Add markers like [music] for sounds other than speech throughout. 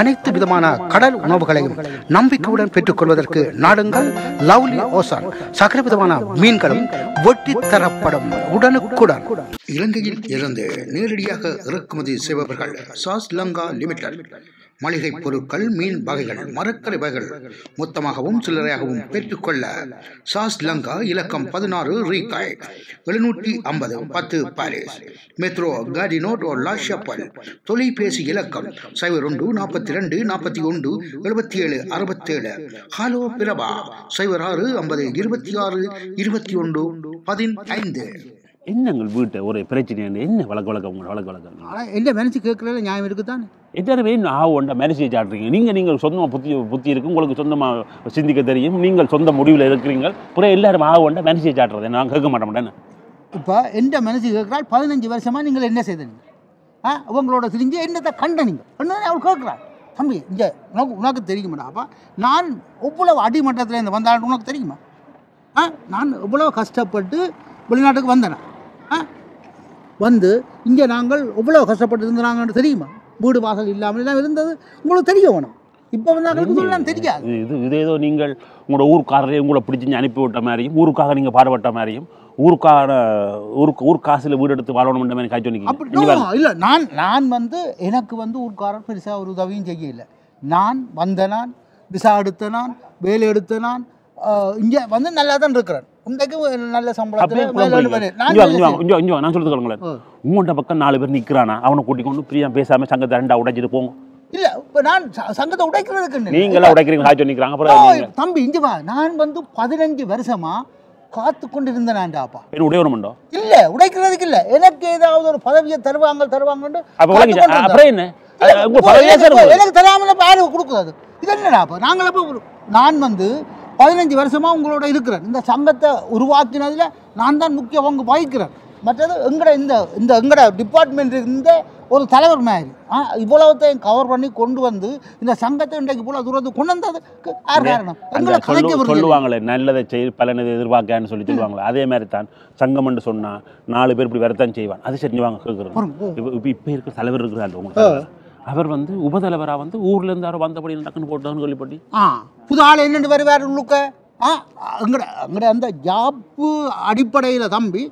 அனைத்து விதமான கடல் உணவுகளையும் நம்பிக்கையுடன் பெற்றுக்கொள்வதற்கு நாடுங்கள் லவ்லி ஓசான் சகல விதமான மீன்களும் ஒட்டி தரப்படும் உடனுக்குடன் இலங்கையில் இருந்து நேரடியாக இறக்குமதி செய்பவர்கள் சாஸ் லங்கா லிமிடெட் மளிகைப் பொருட்கள் மீன் வகைகள் மரக்கரை வகைகள் மொத்தமாகவும் சில்லறையாகவும் பெற்றுக்கொள்ள சாஸ் லங்கா இலக்கம் பதினாறு ரீகாய் எழுநூற்றி ஐம்பது பத்து பாரிஸ் மெட்ரோ கார்டினோட் லாஷப்பல் தொலைபேசி இலக்கம் சைபர் ஒன்று நாற்பத்தி ரெண்டு நாற்பத்தி ஒன்று எழுபத்தி ஏழு அறுபத்தேழு ஹலோ பிரபா சைபர் ஆறு ஐம்பது இருபத்தி ஆறு இருபத்தி ஒன்று பதினைந்து என்னங்கள் வீட்டை ஒரு பிரச்சனை என்ன வழக்கு வழக்கம் உங்களை வழக்கு வழக்கம் ஆனால் என்ன மனசு கேட்கல நியாயம் இருக்குது தானே எல்லாருமே ஆக ஒன்றா மேரேஜ் சாட்டுறீங்க நீங்கள் நீங்கள் சொந்தமாக புத்தி புத்தி இருக்கு உங்களுக்கு சொந்தமாக சிந்திக்க தெரியும் நீங்கள் சொந்த முடிவில் இருக்கிறீங்க புற எல்லாரும் ஆக உண்டா மேரேஜ் சாட்டுறது நான் கேட்க மாட்டேன் மாட்டேன் இப்போ எந்த மனசு கேட்குறாள் பதினஞ்சு வருஷமாக நீங்கள் என்ன செய்தீங்க ஆ உங்களோட சிரிஞ்சு என்னத்தை கண்ட நீங்கள் ஒன்று அவள் கேட்குறாள் தம்பி இங்கே உனக்கு உனக்கு தெரியுமாடா அப்போ நான் இவ்வளவு அடிமட்டத்தில் இந்த வந்தாலும் உனக்கு தெரியுமா ஆ நான் இவ்வளோ கஷ்டப்பட்டு வெளிநாட்டுக்கு வந்தேன் வந்து இங்கே நாங்கள் கஷ்டப்பட்டு இருந்தாங்கன்னு தெரியுமா வீடு வாசல் இல்லாமல் தான் இருந்தது உங்களுக்கு தெரிய வேணும் இப்போ வந்து அவங்களுக்கு தெரியாது இது இது ஏதோ நீங்கள் உங்களோட ஊருக்காரரையும் உங்களை பிடிச்சி அனுப்பி விட்ட மாதிரியும் ஊருக்காக நீங்கள் பாடுபட்ட மாதிரியும் ஊருக்கான ஊருக்கு காசில் வீடு எடுத்து வாழணும்ன்ற மாதிரி காய்ச்சி அப்படி இல்லை நான் நான் வந்து எனக்கு வந்து ஊர்க்காரர் பெருசாக ஒரு உதவியும் செய்யலை நான் வந்த நான் விசா எடுத்த நான் வேலை எடுத்த நான் இங்கே வந்து நல்லா தான் இருக்கிறார் உண்டைக்கு நல்ல சம்பளம் நான் சொல்றது கேளுங்களேன் உங்கள்கிட்ட பக்கம் நாலு பேர் நிற்கிறானா அவனை கூட்டிக் கொண்டு பிரியா பேசாமல் சங்கத்தை ரெண்டா உடைச்சிட்டு போங்க இல்ல இப்ப நான் சங்கத்தை உடைக்கிறதுக்கு நீங்களா உடைக்கிறீங்க ஹாய் தம்பி இஞ்சுவா நான் வந்து பதினஞ்சு வருஷமா காத்து கொண்டிருந்த நான்டாப்பா உடையவனும் இல்ல உடைக்கிறதுக்கு இல்ல எனக்கு ஏதாவது ஒரு பதவியை தருவாங்க தருவாங்கன்னு அப்புறம் என்ன எனக்கு தராமல் யாரும் கொடுக்காது இது என்னடா நாங்கள் அப்போ நான் வந்து பதினஞ்சு வருஷமாக உங்களோட இருக்கிறேன் இந்த சங்கத்தை உருவாக்கினதில் நான் தான் முக்கிய பங்கு வகிக்கிறேன் மற்றது எங்கட இந்த இந்த எங்கட டிபார்ட்மெண்ட் இருந்த ஒரு தலைவர் மாதிரி இவ்வளவுத்தையும் கவர் பண்ணி கொண்டு வந்து இந்த சங்கத்தை இன்றைக்கு போல தூரத்துக்கு கொண்டு யார் காரணம் சொல்லுவாங்களே நல்லதை செய் பலனது எதிர்பார்க்கான்னு சொல்லி சொல்லுவாங்களே அதே மாதிரி தான் சங்கம் என்று சொன்னால் நாலு பேர் இப்படி வரத்தான் செய்வான் அது செஞ்சுவாங்க இப்போ இப்போ இருக்கிற தலைவர் இருக்கிறாங்க உங்களுக்கு அவர் வந்து உபதலைவராக வந்து ஊர்ல இருந்து அவர் வந்தபடி டக்குனு போட்டு சொல்லிப்படி புது ஆள் என்னென்னு வருவார் உள்ளுக்க ஆ அந்த ஜாப்பு அடிப்படையில் தம்பி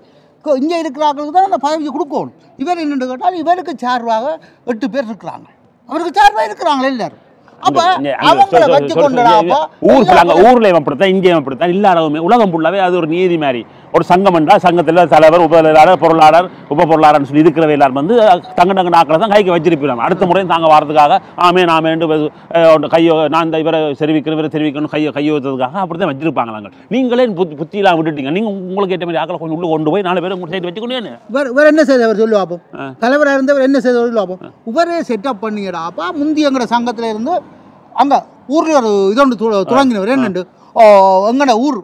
இங்கே இருக்கிறாங்களுக்கு தான் அந்த பதவி கொடுக்கணும் இவர் என்னென்று கேட்டால் இவருக்கு சார்பாக எட்டு பேர் இருக்கிறாங்க அவருக்கு சார்பாக இருக்கிறாங்களே எல்லாரும் ஊர்ல இங்கே அப்படித்தான் உலகம் அது ஒரு நீதி மாதிரி ஒரு சங்கம் என்றால் சங்கத்தில் தலைவர் உபதொழிலாளர் பொருளாளர் உப பொருளாளர்னு சொல்லி இருக்கிறவை எல்லாரும் வந்து தங்க டங்க நாக்களை தான் கைக்கு வச்சிருப்பாங்க அடுத்த முறையும் தாங்க வரதுக்காக ஆமே நாமே கையோ நான் இந்த இவரை தெரிவிக்கணும் இவரை தெரிவிக்கணும் கையை வைத்ததுக்காக அப்படி தான் நாங்கள் நீங்களே புத்தி புத்தியெல்லாம் விட்டுட்டீங்க நீங்கள் உங்களுக்கு ஏற்ற மாதிரி ஆக்களை கொஞ்சம் உள்ளே கொண்டு போய் நாலு பேர் உங்களுக்கு சேர்த்து வச்சுக்கணும் வேறு என்ன செய்த அவர் சொல்லுவாப்போ பார்ப்போம் தலைவராக இருந்தவர் என்ன செய்த சொல்லு பார்ப்போம் இவரே செட்டப் பண்ணிங்கடா முந்தி எங்கட சங்கத்தில் இருந்து அங்கே ஊரில் ஒரு இதொன்று தொடங்கினவர் என்னண்டு எங்கட ஊர்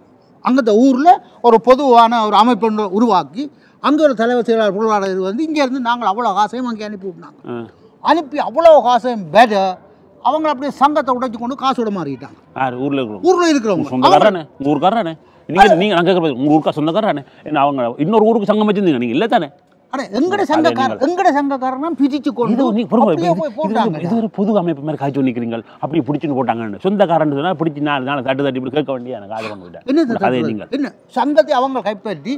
அங்கே ஊரில் ஒரு பொதுவான ஒரு அமைப்பு உருவாக்கி அங்கே ஒரு தலைவர் செயலாளர் பொருளாளர் வந்து இங்கேருந்து நாங்கள் அவ்வளோ காசையும் அங்கே அனுப்பி விட்டாங்க அனுப்பி அவ்வளோ காசையும் பெட்டர் அவங்க அப்படியே சங்கத்தை உடைச்சி கொண்டு காசு விட மாறிட்டாங்க ஊரில் இருக்கிறவங்க ஊரில் இருக்கிறவங்க சொந்தக்காரனே ஊருக்காரனே நீங்கள் நீங்கள் உங்கள் ஊருக்கா சொந்தக்காரனே என்ன அவங்க இன்னொரு ஊருக்கு சங்கம் வச்சுருந்தீங்க நீங்கள் இல்லை தானே எங்கட சங்கக்காரர் எங்கட சங்கக்காரனா பிரிச்சு கொண்டு இது ஒரு பொது அமைப்பு மாதிரி நிக்கிறீங்க அப்படி பிடிச்சுன்னு போட்டாங்கன்னு சொந்தக்காரன் சொன்னா பிடிச்சி நாலு நாள் இப்படி கேட்க வேண்டிய எனக்கு ஆதரவு பண்ணிவிட்டேன் என்ன சங்கத்தை அவங்க கைப்பற்றி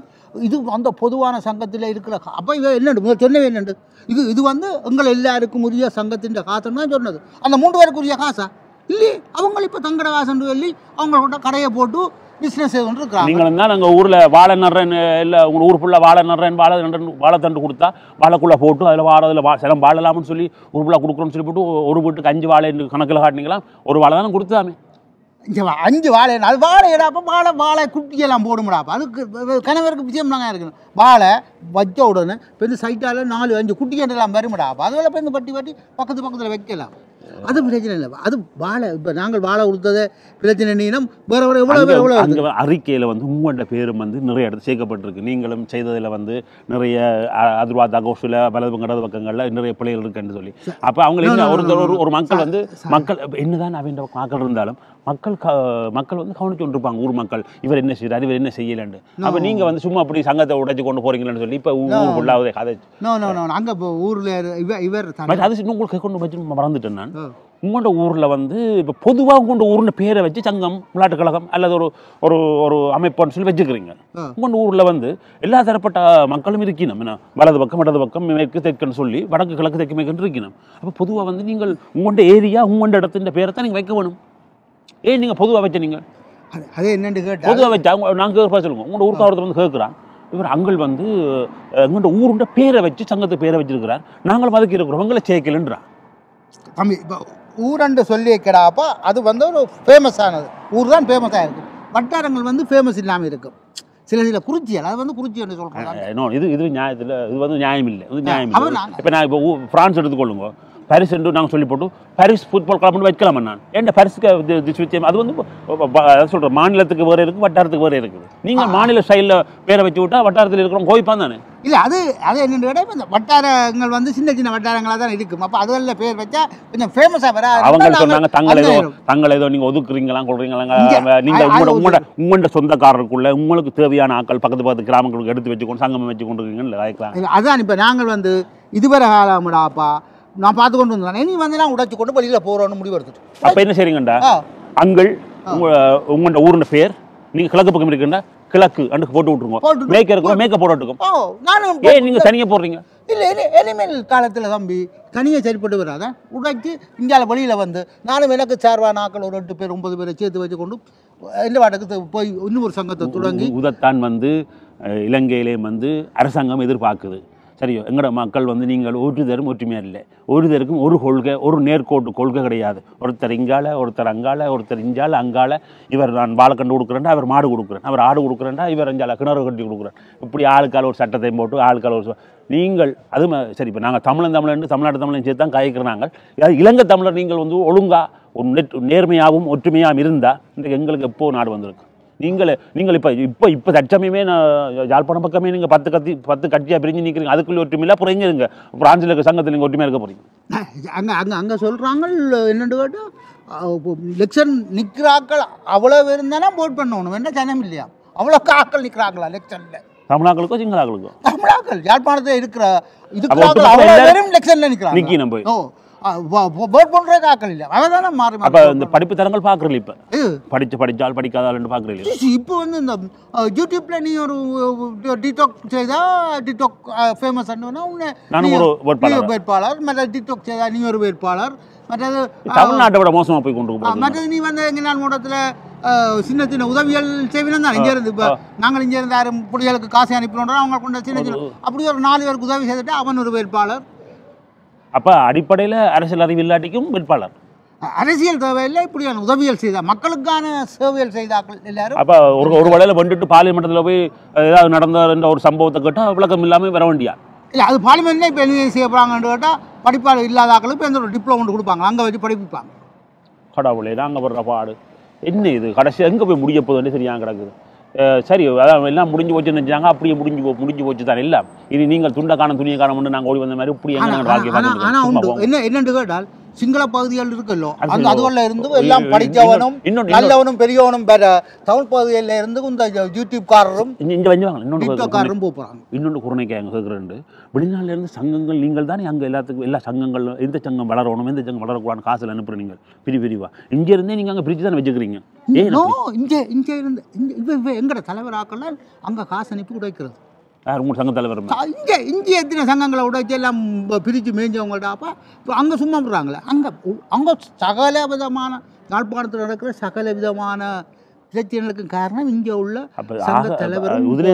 இது அந்த பொதுவான சங்கத்தில் இருக்கிற அப்போ என்னண்டு சொன்னவே என்னண்டு இது இது வந்து எங்களை எல்லாருக்கும் உரிய சங்கத்தின் காசுன்னு தான் சொன்னது அந்த மூன்று பேருக்கு காசா இல்லையே அவங்களை இப்போ தங்கட காசுன்னு சொல்லி அவங்களோட கடையை போட்டு பிஸ்னஸ் எதுவும் இருக்கா நீங்கள் இருந்தால் நாங்கள் ஊரில் வாழை நடுறேன்னு இல்லை உங்கள் ஊர் ஃபுல்லாக வாழை நடுறேன் வாழை நடுறேன் வாழைத்தண்டு கொடுத்தா வாழைக்குள்ளே போட்டு அதில் வாழ அதில் வா சிலம் வாழலாம்னு சொல்லி ஊர் ஃபுல்லாக கொடுக்குறோம்னு சொல்லி போட்டு ஒரு வீட்டுக்கு அஞ்சு வாழை கணக்கில் காட்டினீங்களா ஒரு வாழை தானே கொடுத்தாமே இங்கே அஞ்சு வாழை அது வாழை இடாப்போ வாழை வாழை குட்டியெல்லாம் போடும்டாப்பா அதுக்கு கணவருக்கு நாங்கள் இருக்கணும் வாழை வச்ச உடனே இப்போ இந்த சைட்டால் நாலு அஞ்சு குட்டியாண்டெல்லாம் வருமடா அப்போ அதில் போய் இந்த பட்டி பட்டி பக்கத்து பக்கத்தில் வைக்கலாம் அது பிரச்சனை இல்லை அது வாழை இப்போ நாங்கள் வாழை கொடுத்தது பிரச்சனை நீனம் வேற வேற எவ்வளோ எவ்வளோ அறிக்கையில் வந்து உங்கள்கிட்ட பேரும் வந்து நிறைய இடத்துல சேர்க்கப்பட்டிருக்கு நீங்களும் செய்ததில் வந்து நிறைய அதுவா தகோஷில் வலது கடது பக்கங்களில் நிறைய பிள்ளைகள் இருக்குன்னு சொல்லி அப்போ அவங்க ஒரு ஒரு மக்கள் வந்து மக்கள் என்னதான் அப்படின்ற மக்கள் இருந்தாலும் மக்கள் மக்கள் வந்து கவனிச்சு கொண்டிருப்பாங்க ஊர் மக்கள் இவர் என்ன செய்யறாரு இவர் என்ன செய்யலன்னு அப்போ நீங்கள் வந்து சும்மா அப்படி சங்கத்தை உடைச்சு கொண்டு போறீங்களன்னு சொல்லி சொல்லி இப்போ ஊர் ஃபுல்லாவது கதை நோ நோ நோ அங்கே இப்போ ஊரில் இவர் இவர் அது இன்னும் உங்களுக்கு கொண்டு வச்சு மறந்துட்டேன் நான் oh. உங்களோட ஊரில் வந்து இப்போ பொதுவாக உங்களோட ஊர்னு பேரை வச்சு சங்கம் விளையாட்டு கழகம் அல்லது ஒரு ஒரு ஒரு அமைப்புன்னு சொல்லி வச்சுக்கிறீங்க oh. உங்களோட ஊரில் வந்து எல்லா தரப்பட்ட மக்களும் இருக்கணும் என்ன வலது பக்கம் வடது பக்கம் மேற்கு தெற்குன்னு சொல்லி வடக்கு கிழக்கு தெற்கு மேற்குன்னு இருக்கணும் அப்போ பொதுவாக வந்து நீங்கள் உங்களோட ஏரியா உங்களோட இடத்துன்ற பேரை தான் நீங்கள் வைக்க வேணும் ஏன் நீங்கள் பொதுவாக வச்சு நீங்கள் அது என்னென்னு கேட்டால் பொதுவாக வச்சா நாங்கள் சொல்லுங்க உங்களோட ஊருக்கு ஒருத்தர் வந்து கேட்குறான் இவர் அங்கள் வந்து எங்கள்கிட்ட ஊருண்ட பேரை வச்சு சங்கத்தை பேரை வச்சிருக்கிறார் நாங்களும் அதுக்கு இருக்கிறோம் உங்களை சேர்க்கலன்றான் தம்பி இப்போ ஊரண்டு சொல்லி வைக்கிறாப்போ அது வந்து ஒரு ஃபேமஸானது ஊர் தான் ஃபேமஸாக இருக்கும் வட்டாரங்கள் வந்து ஃபேமஸ் இல்லாமல் இருக்கும் சில சில குறிச்சியல் அது வந்து குறிச்சி என்று சொல்கிறாங்க இது இது நியாயத்தில் இது வந்து நியாயம் இல்லை இது நியாயம் இல்லை இப்போ நான் இப்போ ஃப்ரான்ஸ் எடுத்துக்கொள்ளுங்க பாரிஸ் என்று நாங்கள் சொல்லி போட்டு பாரிஸ் ஃபுட்பால் மட்டும் வைக்கலாமா நான் ஏன்டா பாரிஸுக்கு அது வந்து சொல்கிறேன் மாநிலத்துக்கு வேறு இருக்குது வட்டாரத்துக்கு வேறு இருக்குது நீங்கள் மாநில ஸ்டைலில் பேரை வச்சு விட்டால் வட்டாரத்தில் இருக்கிறோம் கோவிப்பான் தானே இல்லை அது அது என்னென்னு இந்த வட்டாரங்கள் வந்து சின்ன சின்ன வட்டாரங்களாக தான் இருக்கும் அப்போ அதில் பேர் வச்சா கொஞ்சம் ஃபேமஸாக வர அவங்க சொன்னாங்க தங்களை ஏதோ தங்களை ஏதோ நீங்கள் ஒதுக்குறீங்களா கொள்றீங்களாங்க நீங்கள் உங்களோட உங்களோட உங்கள்கிட்ட சொந்தக்காரருக்குள்ள உங்களுக்கு தேவையான ஆக்கள் பக்கத்து பக்கத்து கிராமங்களுக்கு எடுத்து வச்சுக்கொண்டு சங்கமம் வச்சு கொண்டு இருக்கீங்கன்னு அதான் இப்போ நாங்கள் வந்து இதுவரை காலமுடாப்பா நான் பார்த்து கொண்டு வந்தேன் இனி வந்து நான் உடைச்சு கொண்டு வெளியில் போகிறோன்னு முடிவு எடுத்துட்டு அப்போ என்ன செய்யுங்கண்டா அங்கள் உங்களோட ஊரோட பேர் நீங்கள் கிழக்கு பக்கம் இருக்குண்டா கிழக்கு அண்டுக்கு போட்டு விட்டுருங்க மேய்க்க இருக்கோம் மேய்க்க போட்டு விட்டுருக்கோம் நானும் ஏன் நீங்கள் தனியாக போடுறீங்க இல்லை இல்லை இனிமேல் காலத்தில் தம்பி தனியாக சரிப்பட்டு வராத உடைக்கு இந்தியாவில் வெளியில் வந்து நானும் எனக்கு சேர்வா நாக்கள் ஒரு எட்டு பேர் ஒன்பது பேரை சேர்த்து வச்சு கொண்டு எந்த வாடகை போய் ஒரு சங்கத்தை தொடங்கி உதத்தான் வந்து இலங்கையிலே வந்து அரசாங்கம் எதிர்பார்க்குது சரியோ எங்களோட மக்கள் வந்து நீங்கள் தரும் ஒற்றுமையாக இல்லை ஒரு தருக்கும் ஒரு கொள்கை ஒரு நேர்கோட்டு கொள்கை கிடையாது ஒருத்தர் இங்கால ஒருத்தர் அங்கால ஒருத்தர் இஞ்சால அங்கால இவர் நான் வாழைக்கண்டு கொடுக்குறேன்டா அவர் மாடு கொடுக்குறேன் அவர் ஆடு கொடுக்குறேன்டா இவர் அஞ்சால் கிணறு கட்டி கொடுக்குறேன் இப்படி ஆளுக்கால ஒரு சட்டத்தை போட்டு ஆளுக்கால ஒரு நீங்கள் அது சரி இப்போ நாங்கள் தமிழன் தமிழன் தமிழ்நாடு தமிழன் சேர்த்து தான் காய்க்கிறாங்க இலங்கை தமிழர் நீங்கள் வந்து ஒழுங்காக நெட் நேர்மையாகவும் ஒற்றுமையாகவும் இருந்தால் இன்றைக்கு எங்களுக்கு எப்போது நாடு வந்திருக்கு நீங்கள் நீங்கள் இப்போ இப்போ இப்போ தற்சமயமே நான் யாழ்ப்பாணம் பக்கமே நீங்கள் பத்து கத்தி பத்து கட்சியாக பிரிஞ்சு நிற்கிறீங்க அதுக்குள்ளே ஒற்றுமையில் அப்புறம் எங்கே இருங்க பிரான்சில் இருக்க சங்கத்தில் நீங்கள் ஒற்றுமையாக இருக்க போகிறீங்க அங்கே அங்கே அங்கே சொல்கிறாங்க என்னென்று கேட்டால் லெக்ஷன் நிற்கிறாக்கள் அவ்வளோ இருந்தாலும் போட் பண்ணணும் என்ன ஜனம் இல்லையா அவ்வளோ காக்கள் நிற்கிறாங்களா லெக்ஷனில் தமிழாக்களுக்கும் தமிழாக்கள் யாழ்ப்பாணத்தில் இருக்கிற இதுக்கு நிற்கிறாங்க பண்ணுறதுக்கு இந்த இப்போ படித்தால் இப்போ வந்து இந்த நீ ஒரு டிடாக் ஃபேமஸ் வேட்பாளர் மற்ற டிடாக் செய்தால் நீ ஒரு வேட்பாளர் மற்றது தமிழ்நாட்டை மோசமாக போய் கொண்டு மற்றது நீ வந்து சின்ன சின்ன இப்போ நாங்கள் இங்கேருந்து யாரும் பிள்ளைகளுக்கு காசை அவங்க கொண்ட சின்ன சின்ன அப்படி ஒரு நாலு பேருக்கு உதவி செய்துட்டு அவன் ஒரு வேட்பாளர் அப்போ அடிப்படையில் அரசியல் அறிவு இல்லாட்டிக்கும் வேட்பாளர் அரசியல் தேவையில்லை இப்படியான உதவிகள் செய்தார் மக்களுக்கான சேவைகள் செய்தார்கள் எல்லாரும் அப்போ ஒரு ஒரு வேளையில் வந்துட்டு பார்லிமெண்ட்டில் போய் ஏதாவது நடந்த ஒரு சம்பவத்தை கேட்டால் விளக்கம் இல்லாமல் வர வேண்டியா இல்லை அது பார்லிமெண்ட்லேயே இப்போ என்ன செய்ய போகிறாங்கன்னு கேட்டால் படிப்பாளர் இல்லாதாக்களும் இப்போ எந்த ஒரு டிப்ளமோ ஒன்று கொடுப்பாங்க அங்கே வச்சு படிப்பிப்பாங்க கடவுளே நாங்கள் வர்ற பாடு என்ன இது கடைசி எங்கே போய் முடிய போதுன்னு சரியாக கிடக்குது சரி அதான் எல்லாம் முடிஞ்சு போச்சுன்னு நினச்சாங்க அப்படியே முடிஞ்சு போ முடிஞ்சு போச்சு தான் இல்லை இனி நீங்கள் துண்டக்கான காணும் துணியை நாங்கள் ஓடி வந்த மாதிரி இப்படி என்ன என்னென்று கேட்டால் சிங்கள பகுதிகள் இருக்குல்லோ அந்த அதுவல்ல இருந்து எல்லாம் படித்தவனும் நல்லவனும் பெரியவனும் தமிழ் பகுதியில இருந்து இந்த யூடியூப்காரரும் இங்கே வந்து யூடியூப்காரரும் போகிறாங்க இன்னொன்று குரணைக்கு அங்கே கேட்குறேன் வெளிநாட்டில் இருந்து சங்கங்கள் நீங்கள் தானே அங்கே எல்லாத்துக்கும் எல்லா சங்கங்களும் எந்த சங்கம் வளரணும் எந்த சங்கம் வளரக்கூடாது காசில் அனுப்புகிறீங்க பிரி பிரிவா இங்கே இருந்தே நீங்கள் அங்கே பிரிச்சு தானே வச்சுக்கிறீங்க ஏன் இங்கே இங்கே இருந்து இங்கே எங்கட தலைவராக்கெல்லாம் அங்கே காசு அனுப்பி உடைக்கிறது யார் மூணு சங்க தலைவர் இங்கே இங்கே எத்தனை சங்கங்களை உடைச்சு எல்லாம் பிரித்து மேய்ஞ்சவங்கள்டா அப்போ இப்போ அங்கே சும்மா விடுறாங்களே அங்கே அங்கே சகல விதமான யாழ்ப்பாணத்தில் நடக்கிற சகல விதமான பிரச்சனைகளுக்கும் காரணம் இங்கே உள்ள சங்க தலைவர்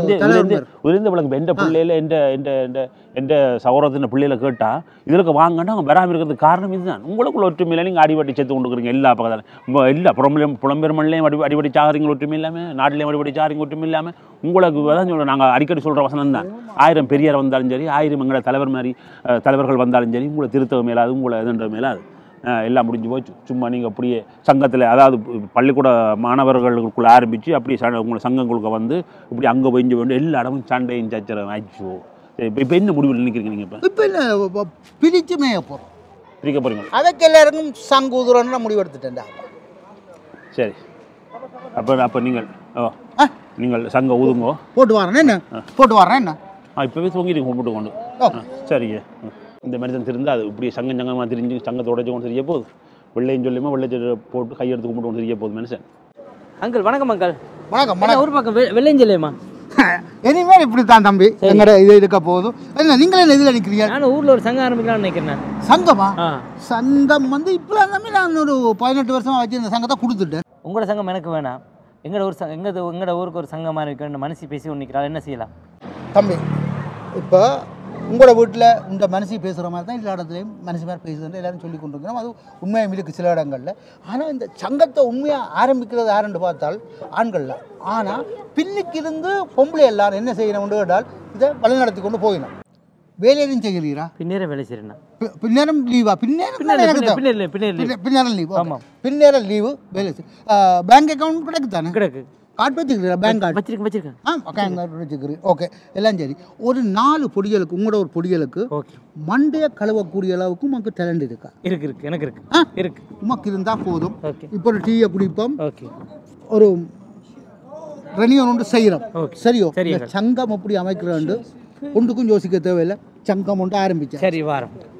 எந்த பிள்ளையில எந்த எந்த எந்த எந்த சகோதரத்தின பிள்ளையில கேட்டா இதற்கு வாங்கினா அவங்க வராமல் இருக்கிறதுக்கு காரணம் இதுதான் உங்களுக்குள்ள ஒற்றுமையில் நீங்க அடிபடி சேர்த்து கொண்டு எல்லா பக்கத்தாலும் எல்லா புறம்பலையும் புலம்பெருமன்லையும் அடி அடிபடி சாகிறீங்க ஒற்றுமை இல்லாமல் நாட்டிலையும் அடிபடி சாகிறீங்க ஒற்றுமை இல்லாமல் உங்களுக்கு தான் சொல்கிறோம் நாங்கள் அடிக்கடி சொல்கிற வசனம் தான் ஆயிரம் பெரியார் வந்தாலும் சரி ஆயிரம் எங்களோட தலைவர் மாதிரி தலைவர்கள் வந்தாலும் சரி உங்களை திருத்தவ மேலாது உங்களை இதுன்ற மேலாது எல்லாம் முடிஞ்சு போச்சு சும்மா நீங்கள் அப்படியே சங்கத்தில் அதாவது பள்ளிக்கூட மாணவர்களுக்குள்ளே ஆரம்பித்து அப்படியே ச உங்களை சங்கங்களுக்கு வந்து இப்படி அங்கே இங்கே வேண்டும் எல்லா இடமும் சண்டையும் சச்சரம் ஆயிடுச்சோ இப்போ இப்போ என்ன முடிவில் நினைக்கிறீங்க நீங்கள் இப்போ இப்போ இல்லை பிரித்து மேய போகிறோம் பிரிக்க போகிறீங்க அதுக்கு எல்லாருக்கும் சங்கூதுரன்னு முடிவு எடுத்துட்டேன்டா சரி அப்போ அப்போ நீங்கள் ஓ நீங்கள் சங்க ஊதுங்கோ போட்டு வரேன் என்ன போட்டு வரேன் என்ன ஆ இப்போவே தூங்கிட்டு போட்டு கொண்டு சரிங்க இந்த மனுஷன் திருந்தாது இப்படி சங்கம் சங்கமாக திரிஞ்சு சங்கத்தோட கொண்டு தெரிய போகுது வெள்ளையும் சொல்லியுமா வெள்ளை போட்டு கையெடுத்து கும்பிட்டு கொண்டு தெரிய போகுது மனுஷன் அங்கிள் வணக்கம் அங்கிள் வணக்கம் வணக்கம் ஒரு பக்கம் வெள்ளையும் சொல்லியுமா [laughs] இனிமேல் இப்படி தான் தம்பி எங்கட இது இருக்க போதும் என்ன நீங்களே இதில் நிற்கிறீங்க நான் ஊரில் ஒரு சங்கம் ஆரம்பிக்கலாம்னு நினைக்கிறேன் சங்கமா சங்கம் வந்து இப்போ தம்பி நான் ஒரு பதினெட்டு வருஷமாக வச்சு இந்த சங்கத்தை கொடுத்துட்டேன் உங்களோட சங்கம் எனக்கு வேணாம் எங்களோட ஒரு சங்க எங்கள் எங்களோட ஊருக்கு ஒரு சங்கம் ஆரம்பிக்கணும்னு மனசு பேசி ஒன்று நிற்கிறாள் என்ன செய்யலாம் தம்பி இப்போ உங்களோட வீட்டில் இந்த மனசு பேசுகிற மாதிரி தான் எல்லா இடத்துலையும் மனசு மாதிரி பேசுதுன்னு எல்லாரும் சொல்லி கொண்டு இருக்கிறோம் அது உண்மையாக இருக்கு சில இடங்களில் ஆனால் இந்த சங்கத்தை உண்மையாக ஆரம்பிக்கிறது யாருன்னு பார்த்தால் ஆண்கள்ல ஆனால் பின்னுக்கு இருந்து பொம்பளை எல்லாரும் என்ன செய்யணும் உண்டு கேட்டால் இதை வழிநடத்தி கொண்டு போயிடும் வேலை எதுவும் செய்கிறீரா பின்னேரம் வேலை செய்யணும் பின்னேரம் லீவா பின்னேரம் பின்னேரம் லீவ் ஆமாம் பின்னேரம் லீவு வேலை பேங்க் அக்கௌண்ட் கிடைக்குதானே கிடைக்கு கார்டு வச்சுருக்கீங்களா பேங்க் கார்டு வச்சிருக்கேன் வச்சிருக்கேன் ஆ கார்டு ஓகே எல்லாம் சரி ஒரு நாலு பொடிகளுக்கு உங்களோட ஒரு பொடிகளுக்கு மண்டையை கழுவக்கூடிய அளவுக்கு உங்களுக்கு டேலண்ட் இருக்கா இருக்கு இருக்கு எனக்கு இருக்கு ஆ இருக்கு உமக்கு இருந்தால் போதும் இப்போ ஒரு டீயை குடிப்போம் ஓகே ஒரு ரனியன் ஒன்று செய்கிறோம் சரியோ சங்கம் அப்படி அமைக்கிறோம் ஒன்றுக்கும் யோசிக்க தேவையில்லை சங்கம் ஒன்று ஆரம்பிச்சேன் சரி வாரம்